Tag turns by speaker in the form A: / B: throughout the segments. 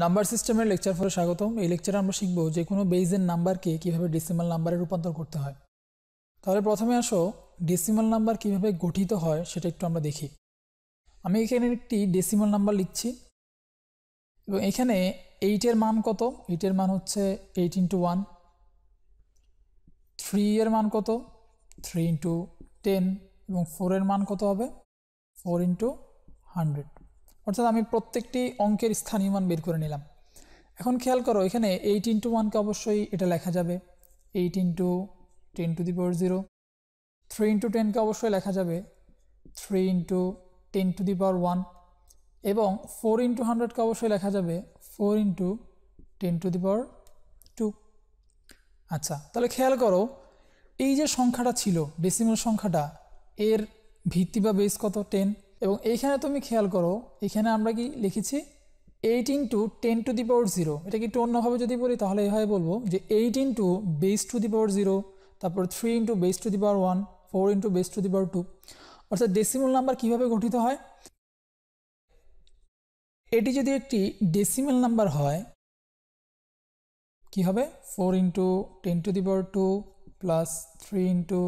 A: Number সিস্টেমের lecture ফোরে স্বাগতম এই লেকচারে আমরা শিখব যে কোনো বেইজের নাম্বারকে কীভাবে ডিসিমাল নাম্বারে রূপান্তর করতে হয় তাহলে প্রথমে আসো ডিসিমাল নাম্বার কিভাবে গঠিত হয় সেটা একটু আমরা দেখি আমি এখানে একটি ডেসিমাল নাম্বার লিখছি এবং এখানে এইটের মান কত এইটের মান হচ্ছে এইট ইন্টু ওয়ান থ্রি এর মান কত থ্রি ইন্টু টেন এবং ফোরের মান কত হবে ফোর ইন্টু হান্ড্রেড অর্থাৎ আমি প্রত্যেকটি অঙ্কের স্থানীয় মান বের করে নিলাম এখন খেয়াল করো এখানে এইট ইন্টু ওয়ানকে অবশ্যই এটা লেখা যাবে eight into ten to the power zero three into টেনকে অবশ্যই লেখা যাবে three into ten to the power one এবং ফোর ইন্টু হান্ড্রেডকে অবশ্যই লেখা যাবে four into ten to the power two আচ্ছা তাহলে খেয়াল করো এই যে সংখ্যাটা ছিল ডেসিমাল সংখ্যাটা এর ভিত্তি বা বেস কত টেন এবং এইখানে তুমি খেয়াল করো এখানে আমরা কি লিখেছি eight into ten to the power zero এটা একটু অন্যভাবে যদি বলি তাহলে এভাবে বলবো যে eight into base to the power zero তারপর three into base to the power one four into base to the power two অর্থাৎ ডেসিমাল নাম্বার কীভাবে গঠিত হয় এটি যদি একটি ডেসিমেল নাম্বার হয় কি হবে four into ten to the power two plus three into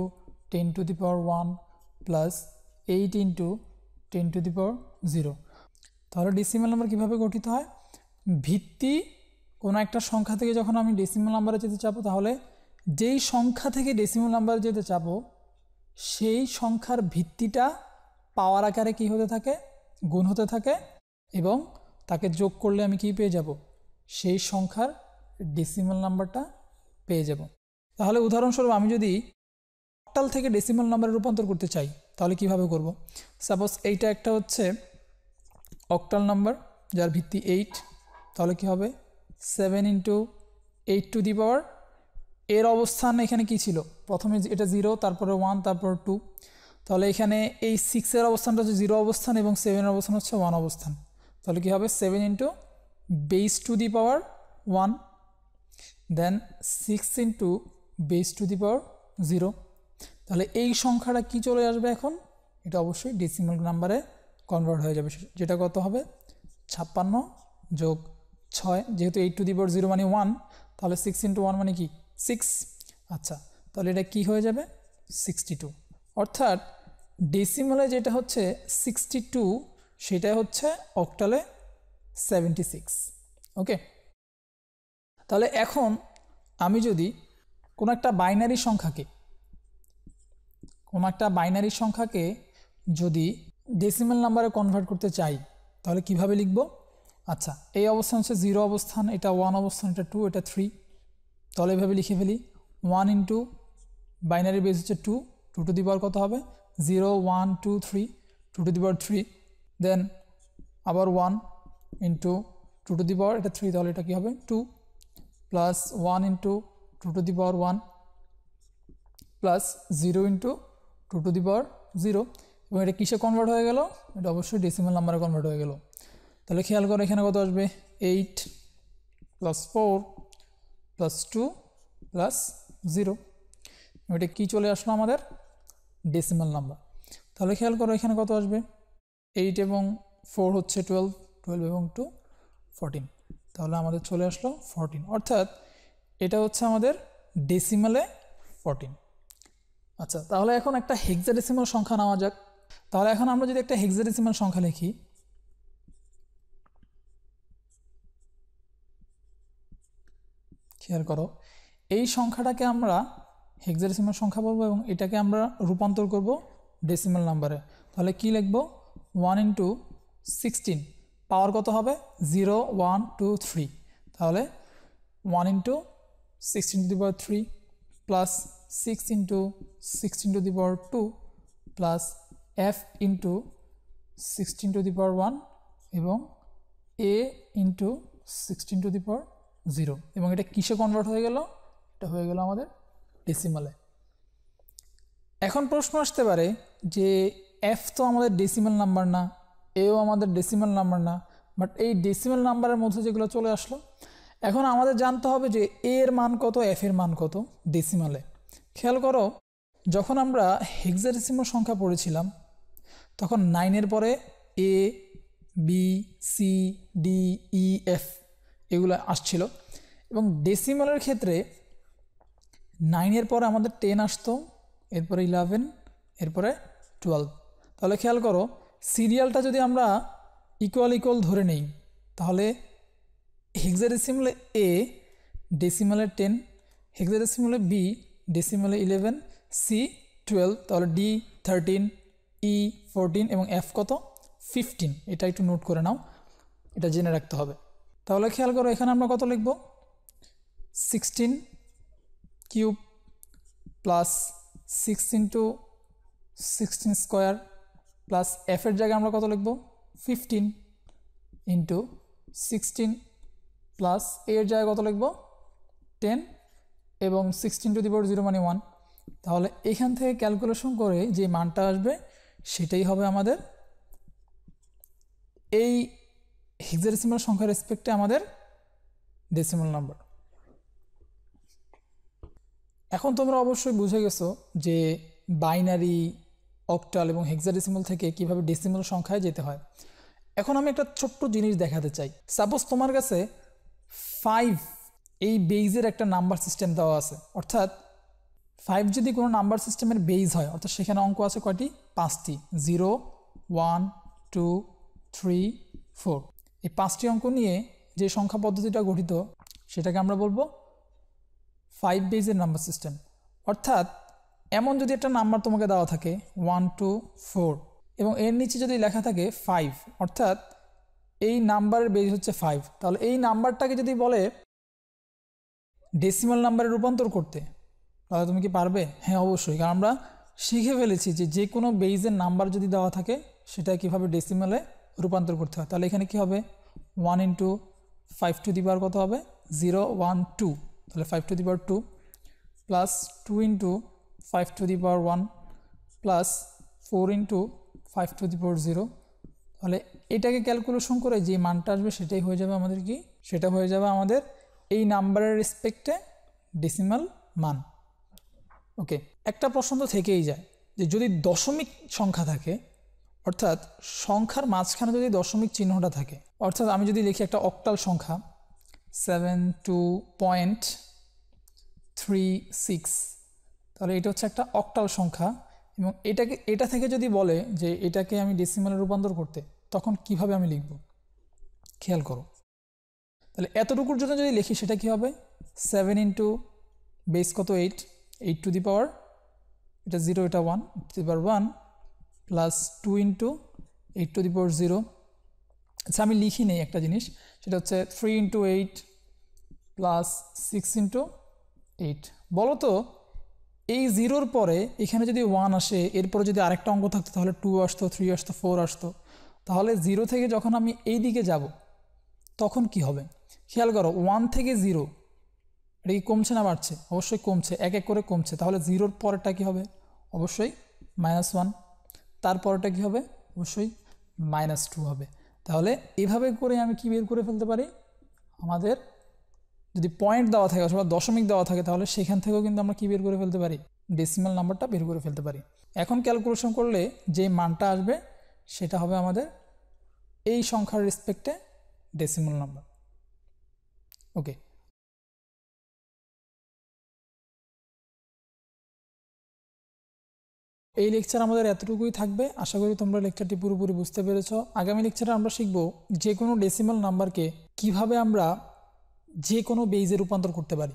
A: ten to the power one plus eight into ten to the power zero তাহলে ডিসিমেল নাম্বার কীভাবে গঠিত হয় ভিত্তি কোনো একটা সংখ্যা থেকে যখন আমি ডেসিমেল নাম্বারে যেতে চাবো তাহলে যেই সংখ্যা থেকে ডেসিমেল নাম্বারে যেতে চাবো সেই সংখ্যার ভিত্তিটা পাওয়ার আকারে কী হতে থাকে গুণ হতে থাকে এবং তাকে যোগ করলে আমি কি পেয়ে যাব সেই সংখ্যার ডেসিমেল নাম্বারটা পেয়ে যাব তাহলে উদাহরণস্বরূপ আমি যদি অক্টাল থেকে ডেসিমেল নাম্বারে রূপান্তর করতে চাই তাহলে কিভাবে করব। সাপোজ এইটা একটা হচ্ছে অক্টাল নাম্বার যার ভিত্তি এইট তাহলে কি হবে seven into eight to the power এর অবস্থান এখানে কি ছিল প্রথমে এটা জিরো তারপরে ওয়ান তারপর টু তাহলে এখানে এই সিক্সের অবস্থানটা হচ্ছে জিরো অবস্থান এবং সেভেনের অবস্থান হচ্ছে ওয়ান অবস্থান তাহলে কি হবে seven into base to the power one then six into base to the power zero তাহলে এই সংখ্যাটা কি চলে আসবে এখন এটা অবশ্যই ডেসিমাল নাম্বারে কনভার্ট হয়ে যাবে যেটা কত হবে ছাপ্পান্ন যোগ ছয় যেহেতু eight to the power zero মানে ওয়ান তাহলে সিক্স ইন্টু ওয়ান মানে কি সিক্স আচ্ছা তাহলে এটা কি হয়ে যাবে সিক্সটি টু অর্থাৎ ডেসিমালে যেটা হচ্ছে সিক্সটি টু সেটা হচ্ছে অক্টালে সেভেন্টি সিক্স ওকে তাহলে এখন আমি যদি কোনো একটা বাইনারি সংখ্যাকে কোনো একটা বাইনারি সংখ্যাকে যদি ডেসিমাল নাম্বারে কনভার্ট করতে চাই তাহলে কিভাবে লিখব আচ্ছা এই অবস্থান হচ্ছে জিরো অবস্থান এটা ওয়ান অবস্থান এটা টু এটা থ্রি তাহলে এভাবে লিখে ফেলি ওয়ান ইন্টু বাইনারি বেস হচ্ছে two two to the power কত হবে zero one two three two to the power three then আবার one into two to the power এটা থ্রি তাহলে এটা কী হবে two plus one into two to the power one plus zero into two to the power zero এবং এটা কিসে convert হয়ে গেল এটা অবশ্যই ডেসিমাল নাম্বারে কনভার্ট হয়ে গেল তাহলে খেয়াল করো এখানে কত আসবে eight plus four plus two plus zero এটা কী চলে আসলো আমাদের ডেসিমাল নাম্বার তাহলে খেয়াল করো এখানে কত আসবে এইট এবং ফোর হচ্ছে টুয়েলভ টুয়েলভ এবং টু ফোরটিন তাহলে আমাদের চলে আসলো ফোরটিন অর্থাৎ এটা হচ্ছে আমাদের ডেসিমালে ফোরটিন আচ্ছা তাহলে এখন একটা হেক্সাডেসিমাল সংখ্যা নেওয়া যাক তাহলে এখন আমরা যদি একটা হেক্সাডেসিমাল সংখ্যা লিখি খেয়াল করো এই সংখ্যাটাকে আমরা হেক্সাডেসিমাল সংখ্যা বলবো এবং এটাকে আমরা রূপান্তর করব ডেসিমাল নাম্বারে তাহলে কি লিখবো ওয়ান ইন্টু সিক্সটিন পাওয়ার কত হবে জিরো ওয়ান টু থ্রি তাহলে one into sixteen to the power three plus 6 into 16 to the power 2 plus f into 16 to the power 1 এবং a into 16 to the power 0 এবং এটা কিসে convert হয়ে গেল এটা হয়ে গেল আমাদের ডেসিমালে এখন প্রশ্ন আসতে পারে যে এফ তো আমাদের ডেসিমাল নাম্বার না এও আমাদের ডেসিমাল নাম্বার না বাট এই ডেসিমাল নাম্বারের মধ্যে যেগুলো চলে আসলো এখন আমাদের জানতে হবে যে a এর মান কত f এর মান কত ডেসিমালে খেয়াল করো যখন আমরা হেক্সাডেসিমাল সংখ্যা পড়েছিলাম তখন নাইনের পরে A B C D E F এগুলো আসছিল এবং ডেসিমালের ক্ষেত্রে নাইনের পরে আমাদের টেন আসতো এরপরে ইলেভেন এরপরে টুয়েলভ তাহলে খেয়াল করো সিরিয়ালটা যদি আমরা ইকুয়াল ইকুয়াল ধরে নেই তাহলে হেক্সারেসিমলে এ ডেসিমালে টেন হেক্সারেসিমলে বি ডেসিমালে ইলেভেন সি টুয়েলভ তাহলে ডি থার্টিন ই ফোরটিন এবং এফ কত ফিফটিন এটা একটু নোট করে নাও এটা জেনে রাখতে হবে তাহলে খেয়াল করো এখানে আমরা কত লিখব sixteen cube plus six into sixteen square plus এফের জায়গায় আমরা কত লিখব ফিফটিন ইন্টু সিক্সটিন প্লাস এর জায়গায় কত লিখব টেন এবং sixteen to the power zero মানে ওয়ান তাহলে এখান থেকে ক্যালকুলেশন করে যে মানটা আসবে সেটাই হবে আমাদের এই হেক্সারেসিমাল সংখ্যার রেসপেক্টে আমাদের ডেসিমাল নাম্বার এখন তোমরা অবশ্যই বুঝে গেছো যে বাইনারি অকটাল এবং হেক্সারেসিমাল থেকে কিভাবে ডেসিমাল সংখ্যায় যেতে হয় এখন আমি একটা ছোট্ট জিনিস দেখাতে চাই সাপোজ তোমার কাছে ফাইভ এই বেইজের একটা নাম্বার সিস্টেম দেওয়া আছে অর্থাৎ ফাইভ যদি কোনো নাম্বার সিস্টেমের বেইজ হয় অর্থাৎ সেখানে অঙ্ক আছে কয়টি পাঁচটি zero one two three four এই পাঁচটি অঙ্ক নিয়ে যে সংখ্যা পদ্ধতিটা গঠিত সেটাকে আমরা বলবো ফাইভ বেইজের নাম্বার সিস্টেম অর্থাৎ এমন যদি একটা নাম্বার তোমাকে দেওয়া থাকে ওয়ান টু ফোর এবং এর নিচে যদি লেখা থাকে ফাইভ অর্থাৎ এই নাম্বারের বেজ হচ্ছে ফাইভ তাহলে এই নাম্বারটাকে যদি বলে ডেসিমাল নাম্বারে রূপান্তর করতে তাহলে তুমি কি পারবে হ্যাঁ অবশ্যই কারণ আমরা শিখে ফেলেছি যে যে কোনো বেইজের নাম্বার যদি দেওয়া থাকে সেটা কিভাবে ডেসিমালে রূপান্তর করতে হয় তাহলে এখানে কি হবে one into five to the power কত হবে জিরো ওয়ান টু তাহলে five to the power two plus two into five to the power one plus four into five to the power zero তাহলে এটাকে ক্যালকুলেশন করে যে মানটা আসবে সেটাই হয়ে যাবে আমাদের কি সেটা হয়ে যাবে আমাদের এই নাম্বারের রেসপেক্টে ডেসিমাল মান ওকে একটা প্রশ্ন তো থেকেই যায় যে যদি দশমিক সংখ্যা থাকে অর্থাৎ সংখ্যার মাঝখানে যদি দশমিক চিহ্নটা থাকে অর্থাৎ আমি যদি লিখি একটা অক্টাল সংখ্যা seven two point three six তাহলে এটা হচ্ছে একটা অক্টাল সংখ্যা এবং এটাকে এটা থেকে যদি বলে যে এটাকে আমি ডেসিমালে রূপান্তর করতে তখন কিভাবে আমি লিখব খেয়াল করো তাহলে এতটুকুর জন্য যদি লিখি সেটা কি হবে সেভেন ইন্টু বেস কত eight eight to the power এটা জিরো এটা one to the power one plus two into eight to the power zero আচ্ছা আমি লিখি নেই একটা জিনিস সেটা হচ্ছে three into eight plus six into eight বলো তো এই জিরোর পরে এখানে যদি ওয়ান আসে এরপরে যদি আরেকটা অঙ্ক থাকতো তাহলে টু আসতো থ্রি আসতো ফোর আসতো তাহলে জিরো থেকে যখন আমি এই দিকে যাবো তখন কি হবে খেয়াল করো ওয়ান থেকে জিরো এটা কি কমছে না বাড়ছে অবশ্যই কমছে এক এক করে কমছে তাহলে জিরোর পরেরটা কী হবে অবশ্যই মাইনাস ওয়ান তারপরেটা কী হবে অবশ্যই মাইনাস টু হবে তাহলে এভাবে করে আমি কি বের করে ফেলতে পারি আমাদের যদি পয়েন্ট দেওয়া থাকে অথবা দশমিক দেওয়া থাকে তাহলে সেখান থেকেও কিন্তু আমরা কী বের করে ফেলতে পারি ডেসিমাল নাম্বারটা বের করে ফেলতে পারি এখন ক্যালকুলেশন করলে যে মানটা আসবে সেটা হবে আমাদের এই সংখ্যার রেসপেক্টে decimal number okay এই লেকচার আমাদের এতটুকুই থাকবে আশা করি তোমরা লেকচারটি পুরোপুরি বুঝতে পেরেছ আগামী লেকচারে আমরা শিখব যে কোনো ডেসিমাল নাম্বারকে কিভাবে আমরা যে কোনো বেইজে রূপান্তর করতে পারি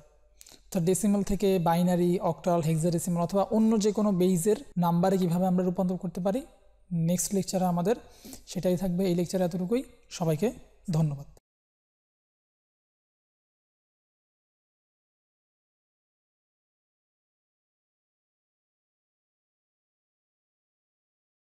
A: অর্থাৎ ডেসিমাল থেকে বাইনারি অক্টাল হেক্সাডেসিমাল অথবা অন্য যে কোনো বেইজের নাম্বারে কিভাবে আমরা রূপান্তর করতে পারি নেক্সট লেকচারে আমাদের সেটাই থাকবে এই লেকচারে এতটুকুই সবাইকে ধন্যবাদ